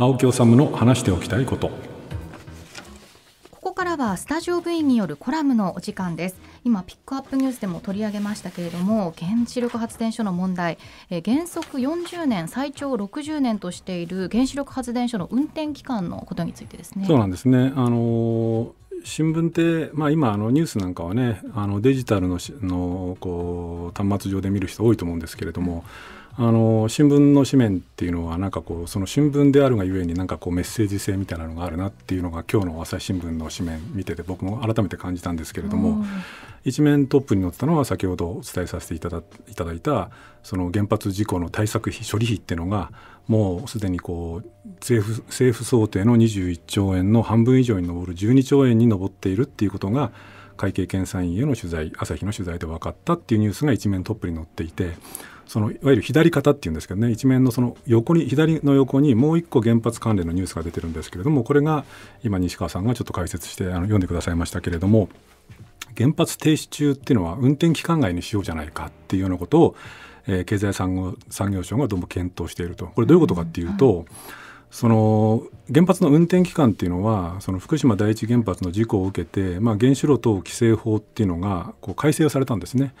青木治の話しておきたいことここからはスタジオ部員によるコラムのお時間です今ピックアップニュースでも取り上げましたけれども原子力発電所の問題、え原則40年最長60年としている原子力発電所の運転期間のことについてですねそうなんですねあのー新聞って、まあ、今あのニュースなんかはねあのデジタルのしのこう端末上で見る人多いと思うんですけれども、うんあの新聞の紙面っていうのはなんかこうその新聞であるがゆえになんかこうメッセージ性みたいなのがあるなっていうのが今日の朝日新聞の紙面見てて僕も改めて感じたんですけれども一面トップに載ってたのは先ほどお伝えさせていただいただいたその原発事故の対策費処理費っていうのがもうすでにこう政府政府想定の21兆円の半分以上に上る12兆円に上っているっていうことが会計検査院への取材朝日の取材で分かったっていうニュースが一面トップに載っていて。そのいわゆる左肩っていうんですけどね一面のその横に左の横にもう一個原発関連のニュースが出てるんですけれどもこれが今西川さんがちょっと解説してあの読んでくださいましたけれども原発停止中っていうのは運転期間外にしようじゃないかっていうようなことを、えー、経済産業産業省がどうも検討しているとこれどういうことかっていうと、うんはい、その原発の運転期間っていうのはその福島第一原発の事故を受けて、まあ、原子炉等規制法っていうのがこう改正をされたんですね。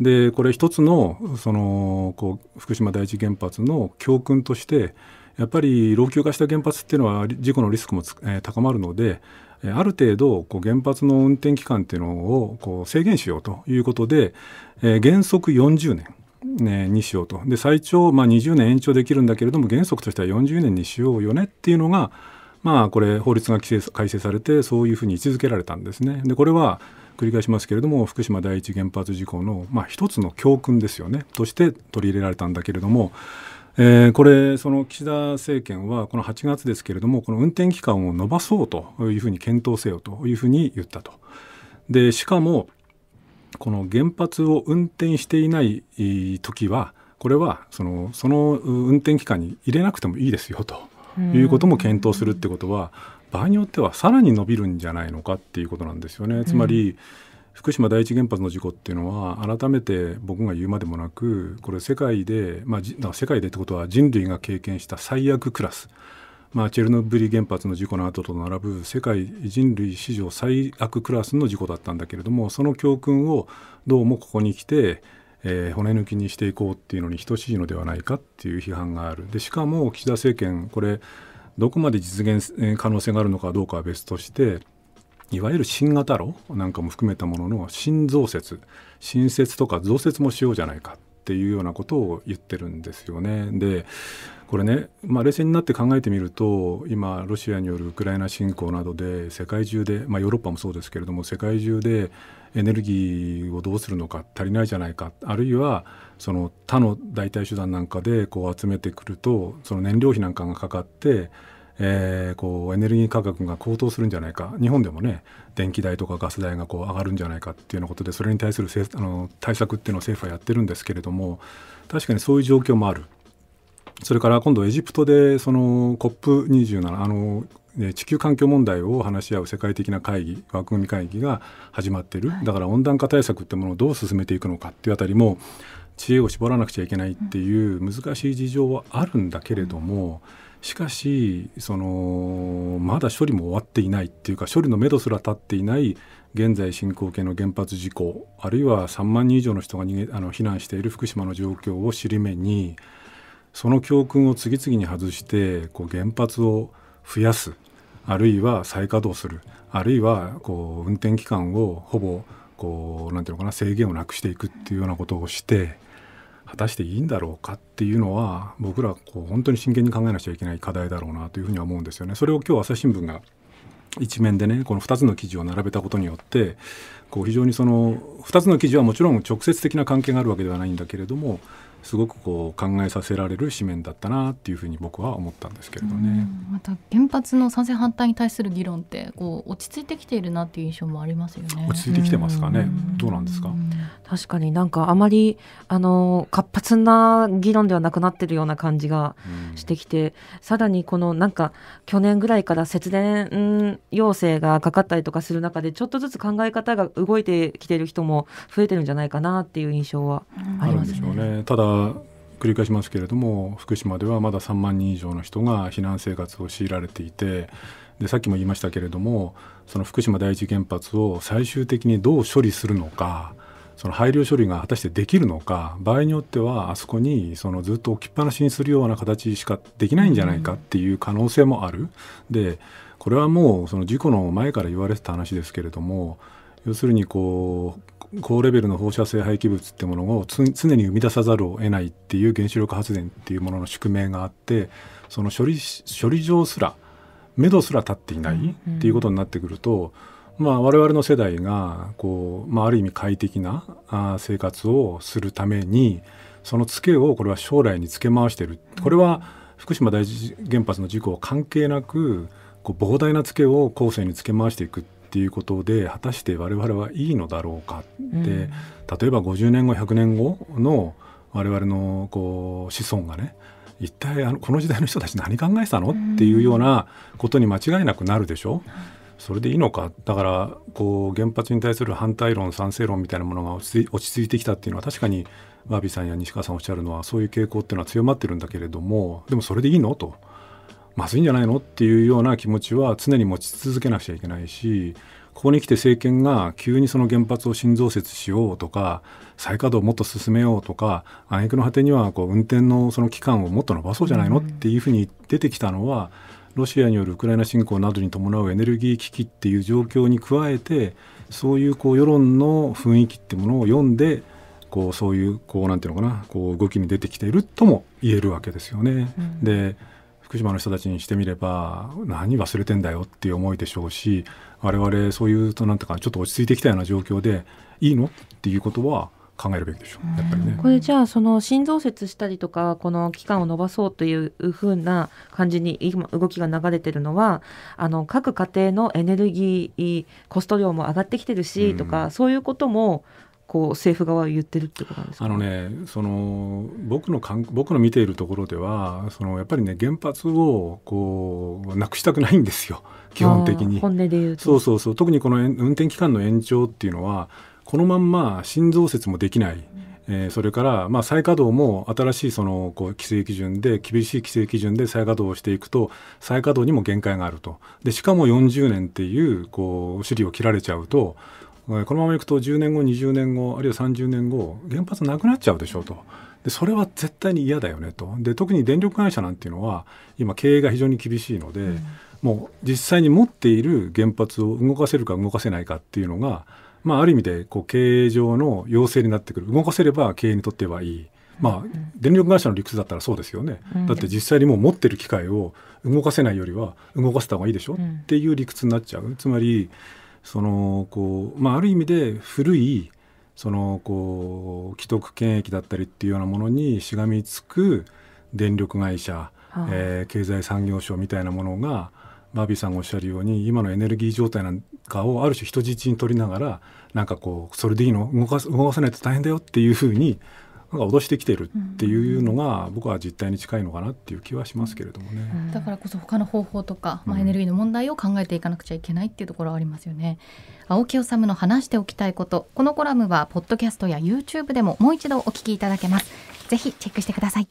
でこれ一つのそのこう福島第一原発の教訓としてやっぱり老朽化した原発っていうのは事故のリスクも、えー、高まるのである程度こう原発の運転期間っていうのをこう制限しようということで、えー、原則40年。ね、にしようとで最長、まあ、20年延長できるんだけれども原則としては40年にしようよねっていうのがまあ、これ法律が規制改正されてそういうふうに位置づけられたんですね。でこれは繰り返しますけれども福島第一原発事故の、まあ、一つの教訓ですよねとして取り入れられたんだけれども、えー、これその岸田政権はこの8月ですけれどもこの運転期間を延ばそうというふうに検討せよというふうに言ったと。でしかもこの原発を運転していない時はこれはそのその運転期間に入れなくてもいいですよと。いうことも検討するってことは、場合によってはさらに伸びるんじゃないのかっていうことなんですよね。つまり、福島第一原発の事故っていうのは改めて僕が言うまでもなくこれ世界で、まあ、世界でってことは人類が経験した最悪クラス、まあ、チェルノブイリ原発の事故の後と並ぶ世界人類史上最悪クラスの事故だったんだけれどもその教訓をどうもここに来てえー、骨抜きにしていこうっていうのに等しいのではないかっていう批判があるでしかも岸田政権これどこまで実現可能性があるのかどうかは別としていわゆる新型炉なんかも含めたものの新増設新設とか増設もしようじゃないかっていうようなことを言ってるんですよね。でこれね、まあ、冷静になって考えてみると今ロシアによるウクライナ侵攻などで世界中で、まあ、ヨーロッパもそうですけれども世界中でエネルギーをどうするのか足りないじゃないかあるいはその他の代替手段なんかでこう集めてくるとその燃料費なんかがかかってえー、こうエネルギー価格が高騰するんじゃないか日本でもね電気代とかガス代がこう上がるんじゃないかっていうようなことでそれに対するあの対策っていうのを政府はやってるんですけれども確かにそういう状況もある。それから今度エジプトで COP27 地球環境問題を話し合う世界的な会議枠組み会議が始まっているだから温暖化対策ってものをどう進めていくのかっていうあたりも知恵を絞らなくちゃいけないっていう難しい事情はあるんだけれども、うんしかしそのまだ処理も終わっていないっていうか処理のめどすら立っていない現在進行形の原発事故あるいは3万人以上の人が逃げあの避難している福島の状況を尻目にその教訓を次々に外してこう原発を増やすあるいは再稼働するあるいはこう運転期間をほぼこうなんていうのかな制限をなくしていくっていうようなことをして。果たしていいんだろうかっていうのは僕らこう本当に真剣に考えなくちゃいけない課題だろうなというふうには思うんですよね。それを今日朝日新聞が一面でねこの2つの記事を並べたことによってこう非常にその2つの記事はもちろん直接的な関係があるわけではないんだけれどもすごくこう考えさせられる紙面だったなっていうふうに僕は思ったんですけれどね。また原発の賛成反対に対する議論ってこう落ち着いてきているなっていう印象もありますよね。落ち着いてきてますかね。うどうなんですか。確かになんかあまりあの活発な議論ではなくなってるような感じがしてきて、さらにこのなんか去年ぐらいから節電要請がかかったりとかする中でちょっとずつ考え方が動いてきてる人も増えてるんじゃないかなっていう印象はありますね。うん、ねただ繰り返しますけれども福島ではまだ3万人以上の人が避難生活を強いられていてでさっきも言いましたけれどもその福島第一原発を最終的にどう処理するのかその配慮処理が果たしてできるのか場合によってはあそこにそのずっと置きっぱなしにするような形しかできないんじゃないかっていう可能性もある。でこれはもうその事故の前から言われてた話ですけれども要するにこう高レベルの放射性廃棄物ってものを常に生み出さざるを得ないっていう原子力発電っていうものの宿命があってその処理処理場すら目処すら立っていないっていうことになってくると、うんうん、まあ、我々の世代がこう、まあ、ある意味快適なあ生活をするためにそのツケをこれは将来につけ回してる、これは福島第一原発の事故は関係なくこう膨大なツケを後世につけ回していくっていうことで果たして我々はいいのだろうかって、うん、例えば50年後100年後の我々のこう子孫がね一体あのこの時代の人たち何考えてたのっていうようなことに間違いなくなるでしょ。それでいいのかだからこう原発に対する反対論賛成論みたいなものが落ち着いてきたっていうのは確かにバービーさんや西川さんおっしゃるのはそういう傾向っていうのは強まってるんだけれどもでもそれでいいのと。まずいんじゃないのっていうような気持ちは常に持ち続けなくちゃいけないしここに来て政権が急にその原発を新増設しようとか再稼働をもっと進めようとか暗躍の果てにはこう運転のその期間をもっと伸ばそうじゃないのっていうふうに出てきたのはロシアによるウクライナ侵攻などに伴うエネルギー危機っていう状況に加えてそういうこう世論の雰囲気ってものを読んでこうそういうこうなんていうのかなこう動きに出てきているとも言えるわけですよね。うん、で福島の人たちにしてみれば何忘れてんだよっていう思いでしょうし我々そういうとなんとかちょっと落ち着いてきたような状況でいいのっていうことは考えるべきでしょうやっぱりね。これじゃあその新増設したりとかこの期間を伸ばそうというふうな感じに今動きが流れてるのはあの各家庭のエネルギーコスト量も上がってきてるしとか、うん、そういうこともこう政府側は言ってるってことなんですか、ね、あのねその僕の僕の見ているところではそのやっぱりね原発をこうなくしたくないんですよ基本的に本音で言うとそうそうそう特にこの運転期間の延長っていうのはこのまんま新増設もできない、えー、それから、まあ、再稼働も新しいそのこう規制基準で厳しい規制基準で再稼働をしていくと再稼働にも限界があるとでしかも40年っていうこう尻を切られちゃうとこのままいくと10年後20年後あるいは30年後原発なくなっちゃうでしょうとでそれは絶対に嫌だよねとで特に電力会社なんていうのは今経営が非常に厳しいので、うん、もう実際に持っている原発を動かせるか動かせないかっていうのが、まあ、ある意味でこう経営上の要請になってくる動かせれば経営にとってはいい。まあ、電力会社の理屈だったらそうですよね、だって実際にもう持ってる機械を動かせないよりは動かせた方がいいでしょ、っていう理屈になっちゃうつまりそのこう、まあ、ある意味で古いそのこう既得権益だったりっていうようなものにしがみつく電力会社、えー、経済産業省みたいなものがバービーさんがおっしゃるように今のエネルギー状態なんかをある種人質に取りながらなんかこうそれでいいの動か動かさないと大変だよっていうふうにが脅してきてるっていうのが、僕は実態に近いのかなっていう気はしますけれどもね。だからこそ他の方法とか、まあ、エネルギーの問題を考えていかなくちゃいけないっていうところはありますよね。青木治の話しておきたいこと、このコラムはポッドキャストや YouTube でももう一度お聞きいただけます。ぜひチェックしてください。